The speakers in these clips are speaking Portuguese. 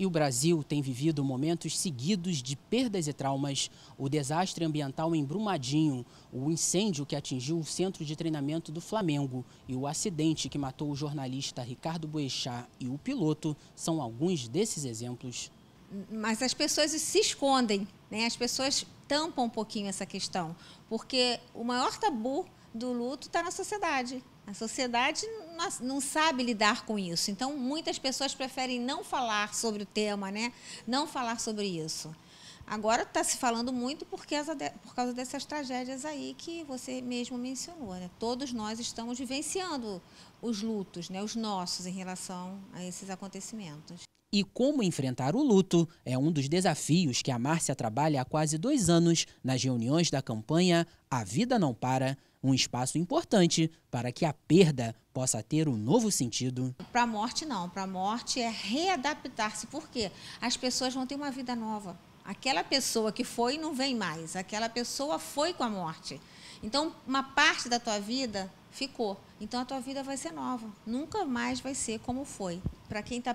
E o Brasil tem vivido momentos seguidos de perdas e traumas. O desastre ambiental em Brumadinho, o incêndio que atingiu o centro de treinamento do Flamengo e o acidente que matou o jornalista Ricardo Boechat e o piloto são alguns desses exemplos. Mas as pessoas se escondem, né? as pessoas tampam um pouquinho essa questão, porque o maior tabu do luto está na sociedade. A sociedade não sabe lidar com isso. Então, muitas pessoas preferem não falar sobre o tema, né? não falar sobre isso. Agora está se falando muito por causa, por causa dessas tragédias aí que você mesmo mencionou. Né? Todos nós estamos vivenciando os lutos, né? os nossos, em relação a esses acontecimentos. E como enfrentar o luto é um dos desafios que a Márcia trabalha há quase dois anos nas reuniões da campanha A Vida Não Para um espaço importante para que a perda possa ter um novo sentido. Para a morte, não. Para a morte é readaptar-se. Por quê? As pessoas vão ter uma vida nova. Aquela pessoa que foi não vem mais. Aquela pessoa foi com a morte. Então, uma parte da tua vida ficou. Então, a tua vida vai ser nova. Nunca mais vai ser como foi. Para quem, tá,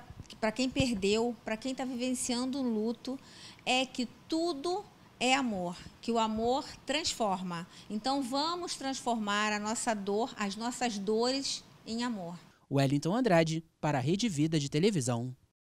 quem perdeu, para quem está vivenciando o luto, é que tudo é amor, que o amor transforma. Então vamos transformar a nossa dor, as nossas dores em amor. Wellington Andrade, para a Rede Vida de Televisão.